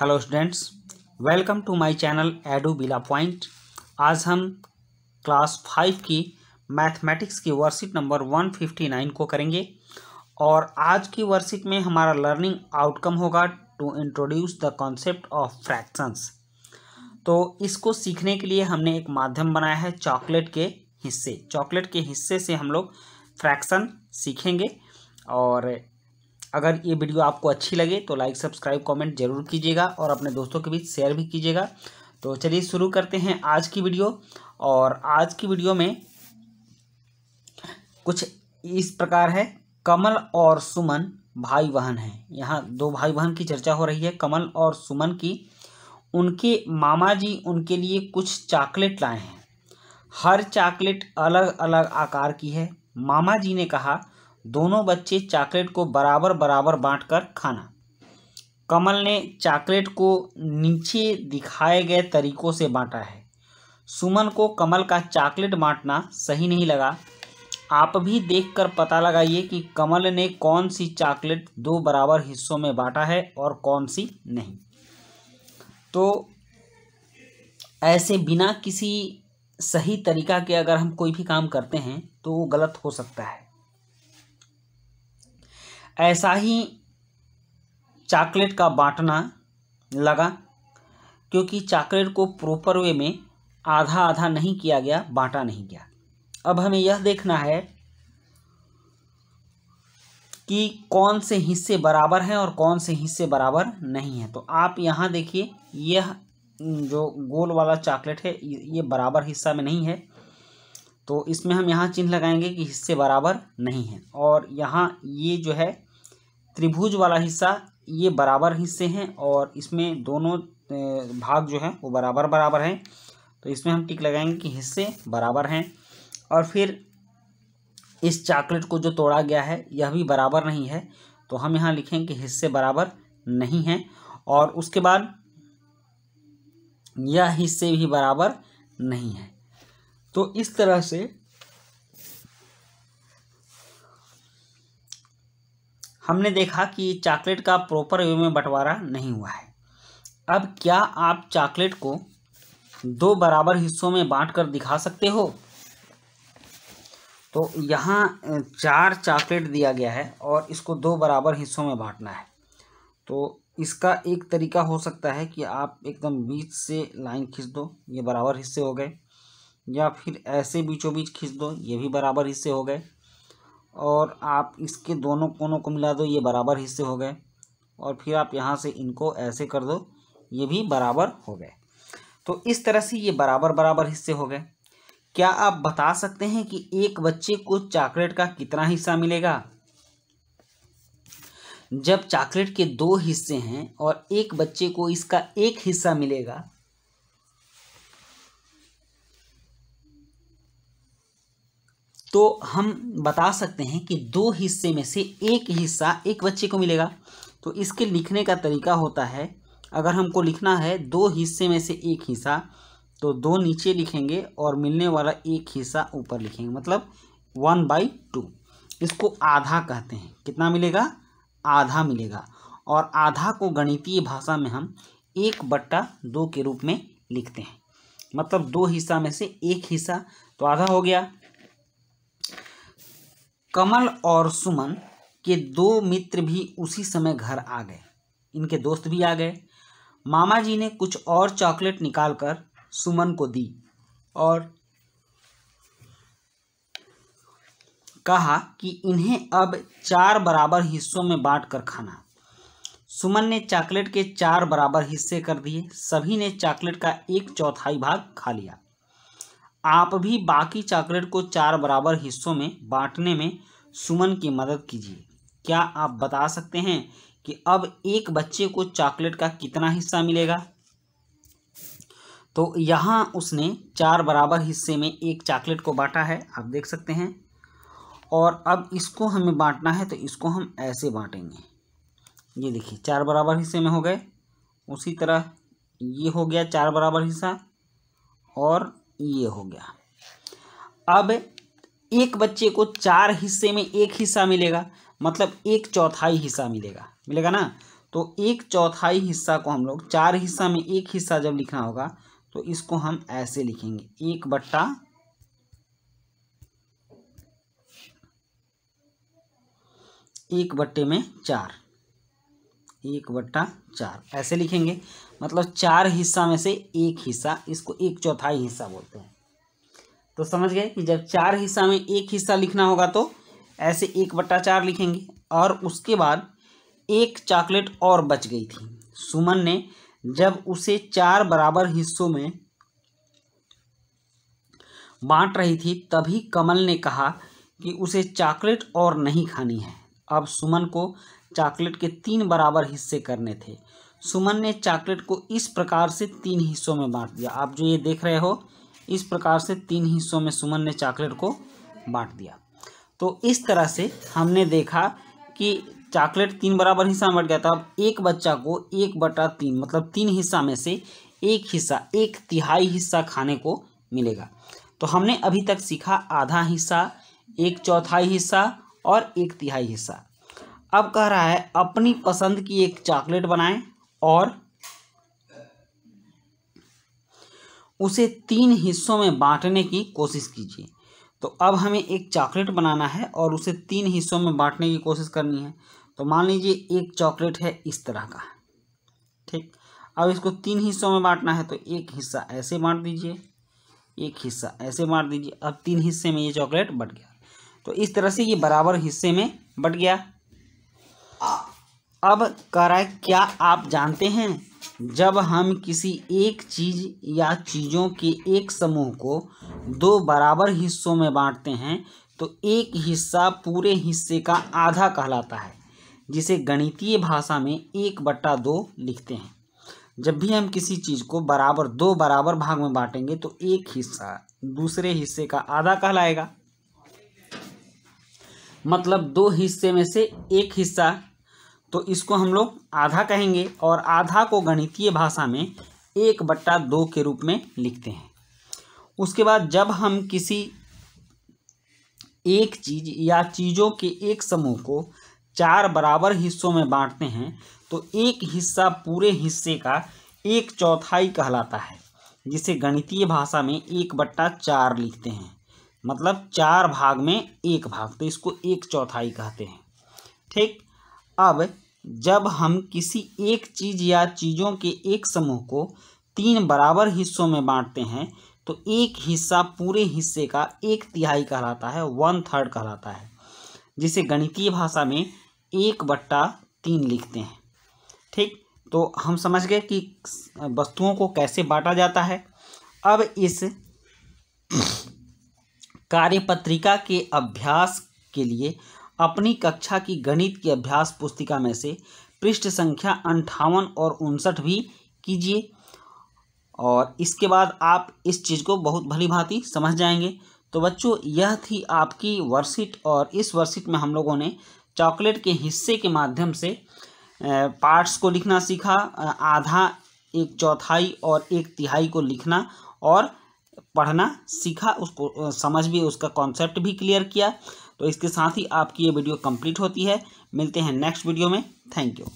hello students welcome to my channel edu बिला point आज हम क्लास फाइव की मैथमेटिक्स की worksheet number one fifty nine को करेंगे और आज की वर्कशीट में हमारा लर्निंग आउटकम होगा to introduce the concept of fractions तो इसको सीखने के लिए हमने एक माध्यम बनाया है चॉकलेट के हिस्से चॉकलेट के हिस्से से हम लोग फ्रैक्शन सीखेंगे और अगर ये वीडियो आपको अच्छी लगे तो लाइक सब्सक्राइब कमेंट जरूर कीजिएगा और अपने दोस्तों के बीच शेयर भी कीजिएगा तो चलिए शुरू करते हैं आज की वीडियो और आज की वीडियो में कुछ इस प्रकार है कमल और सुमन भाई बहन हैं यहाँ दो भाई बहन की चर्चा हो रही है कमल और सुमन की उनके मामा जी उनके लिए कुछ चॉकलेट लाए हैं हर चॉकलेट अलग अलग आकार की है मामा जी ने कहा दोनों बच्चे चॉकलेट को बराबर बराबर बांटकर खाना कमल ने चॉकलेट को नीचे दिखाए गए तरीकों से बांटा है सुमन को कमल का चॉकलेट बांटना सही नहीं लगा आप भी देखकर पता लगाइए कि कमल ने कौन सी चॉकलेट दो बराबर हिस्सों में बांटा है और कौन सी नहीं तो ऐसे बिना किसी सही तरीका के अगर हम कोई भी काम करते हैं तो वो गलत हो सकता है ऐसा ही चॉकलेट का बांटना लगा क्योंकि चॉकलेट को प्रॉपर वे में आधा आधा नहीं किया गया बांटा नहीं गया अब हमें यह देखना है कि कौन से हिस्से बराबर हैं और कौन से हिस्से बराबर नहीं हैं तो आप यहाँ देखिए यह जो गोल वाला चॉकलेट है ये बराबर हिस्सा में नहीं है तो इसमें हम यहाँ चिन्ह लगाएंगे कि हिस्से बराबर नहीं हैं और यहाँ ये जो है त्रिभुज वाला हिस्सा ये बराबर हिस्से हैं और इसमें दोनों भाग जो है वो बराबर बराबर हैं तो इसमें हम टिक लगाएंगे कि हिस्से बराबर हैं और फिर इस चॉकलेट को जो तोड़ा गया है यह भी बराबर नहीं है तो हम यहाँ लिखेंगे कि हिस्से बराबर नहीं हैं और उसके बाद यह हिस्से भी बराबर नहीं है तो इस तरह से हमने देखा कि चॉकलेट का प्रॉपर वे में बंटवारा नहीं हुआ है अब क्या आप चॉकलेट को दो बराबर हिस्सों में बांट कर दिखा सकते हो तो यहाँ चार चॉकलेट दिया गया है और इसको दो बराबर हिस्सों में बांटना है तो इसका एक तरीका हो सकता है कि आप एकदम बीच से लाइन खींच दो ये बराबर हिस्से हो गए या फिर ऐसे बीचों बीच खींच दो ये भी बराबर हिस्से हो गए और आप इसके दोनों कोनों को मिला दो ये बराबर हिस्से हो गए और फिर आप यहाँ से इनको ऐसे कर दो ये भी बराबर हो गए तो इस तरह से ये बराबर बराबर हिस्से हो गए क्या आप बता सकते हैं कि एक बच्चे को चॉकलेट का कितना हिस्सा मिलेगा जब चॉकलेट के दो हिस्से हैं और एक बच्चे को इसका एक हिस्सा मिलेगा तो हम बता सकते हैं कि दो हिस्से में से एक हिस्सा एक बच्चे को मिलेगा तो इसके लिखने का तरीका होता है अगर हमको लिखना है दो हिस्से में से एक हिस्सा तो दो नीचे लिखेंगे और मिलने वाला एक हिस्सा ऊपर लिखेंगे मतलब वन बाई टू इसको आधा कहते हैं कितना मिलेगा आधा मिलेगा और आधा को गणितीय भाषा में हम एक बट्टा दो के रूप में लिखते हैं मतलब दो हिस्सा में से एक हिस्सा तो आधा हो गया कमल और सुमन के दो मित्र भी उसी समय घर आ गए इनके दोस्त भी आ गए मामा जी ने कुछ और चॉकलेट निकालकर सुमन को दी और कहा कि इन्हें अब चार बराबर हिस्सों में बांट कर खाना सुमन ने चॉकलेट के चार बराबर हिस्से कर दिए सभी ने चॉकलेट का एक चौथाई भाग खा लिया आप भी बाकी चॉकलेट को चार बराबर हिस्सों में बांटने में सुमन की मदद कीजिए क्या आप बता सकते हैं कि अब एक बच्चे को चॉकलेट का कितना हिस्सा मिलेगा तो यहाँ उसने चार बराबर हिस्से में एक चॉकलेट को बांटा है आप देख सकते हैं और अब इसको हमें बांटना है तो इसको हम ऐसे बांटेंगे ये देखिए चार बराबर हिस्से में हो गए उसी तरह ये हो गया चार बराबर हिस्सा और ये हो गया अब एक बच्चे को चार हिस्से में एक हिस्सा मिलेगा मतलब एक चौथाई हिस्सा मिलेगा मिलेगा ना तो एक चौथाई हिस्सा को हम लोग चार हिस्सा में एक हिस्सा जब लिखना होगा तो इसको हम ऐसे लिखेंगे एक बट्टा एक बट्टे में चार एक बट्टा चार ऐसे लिखेंगे मतलब चार हिस्सा में से एक हिस्सा इसको एक चौथाई हिस्सा बोलते हैं तो समझ गए कि जब चार हिस्सा में एक हिस्सा लिखना होगा तो ऐसे एक बट्टा चार लिखेंगे और उसके बाद एक चॉकलेट और बच गई थी सुमन ने जब उसे चार बराबर हिस्सों में बांट रही थी तभी कमल ने कहा कि उसे चॉकलेट और नहीं खानी है अब सुमन को चॉकलेट के तीन बराबर हिस्से करने थे सुमन ने चॉकलेट को इस प्रकार से तीन हिस्सों में बांट दिया आप जो ये देख रहे हो इस प्रकार से तीन हिस्सों में सुमन ने चॉकलेट को बांट दिया तो इस तरह से हमने देखा कि चॉकलेट तीन बराबर हिस्सा में बट गया था अब एक बच्चा को एक बटा तीन मतलब तीन हिस्सा में से एक हिस्सा एक तिहाई हिस्सा खाने को मिलेगा तो हमने अभी तक सीखा आधा हिस्सा एक चौथाई हिस्सा और एक तिहाई हिस्सा अब कह रहा है अपनी पसंद की एक चॉकलेट बनाएं और उसे तीन हिस्सों में बांटने की कोशिश कीजिए तो अब हमें एक चॉकलेट बनाना है और उसे तीन हिस्सों में बांटने की कोशिश करनी है तो मान लीजिए एक चॉकलेट है इस तरह का ठीक अब इसको तीन हिस्सों में बांटना है तो एक हिस्सा ऐसे बांट दीजिए एक हिस्सा ऐसे बांट दीजिए अब तीन हिस्से में ये चॉकलेट बट गया तो इस तरह से ये बराबर हिस्से में बट गया अब करा क्या आप जानते हैं जब हम किसी एक चीज़ या चीज़ों के एक समूह को दो बराबर हिस्सों में बांटते हैं तो एक हिस्सा पूरे हिस्से का आधा कहलाता है जिसे गणितीय भाषा में एक बट्टा दो लिखते हैं जब भी हम किसी चीज़ को बराबर दो बराबर भाग में बांटेंगे तो एक हिस्सा दूसरे हिस्से का आधा कहलाएगा मतलब दो हिस्से में से एक हिस्सा तो इसको हम लोग आधा कहेंगे और आधा को गणितीय भाषा में एक बट्टा दो के रूप में लिखते हैं उसके बाद जब हम किसी एक चीज या चीज़ों के एक समूह को चार बराबर हिस्सों में बांटते हैं तो एक हिस्सा पूरे हिस्से का एक चौथाई कहलाता है जिसे गणितीय भाषा में एक बट्टा चार लिखते हैं मतलब चार भाग में एक भाग तो इसको एक चौथाई कहते हैं ठीक अब जब हम किसी एक चीज़ या चीज़ों के एक समूह को तीन बराबर हिस्सों में बांटते हैं तो एक हिस्सा पूरे हिस्से का एक तिहाई कहलाता है वन थर्ड कहलाता है जिसे गणितीय भाषा में एक बट्टा तीन लिखते हैं ठीक तो हम समझ गए कि वस्तुओं को कैसे बांटा जाता है अब इस कार्यपत्रिका के अभ्यास के लिए अपनी कक्षा की गणित की अभ्यास पुस्तिका में से पृष्ठ संख्या अंठावन और उनसठ भी कीजिए और इसके बाद आप इस चीज़ को बहुत भली भांति समझ जाएंगे तो बच्चों यह थी आपकी वर्षिट और इस वर्षिट में हम लोगों ने चॉकलेट के हिस्से के माध्यम से पार्ट्स को लिखना सीखा आधा एक चौथाई और एक तिहाई को लिखना और पढ़ना सीखा उसको समझ भी उसका कॉन्सेप्ट भी क्लियर किया तो इसके साथ ही आपकी ये वीडियो कंप्लीट होती है मिलते हैं नेक्स्ट वीडियो में थैंक यू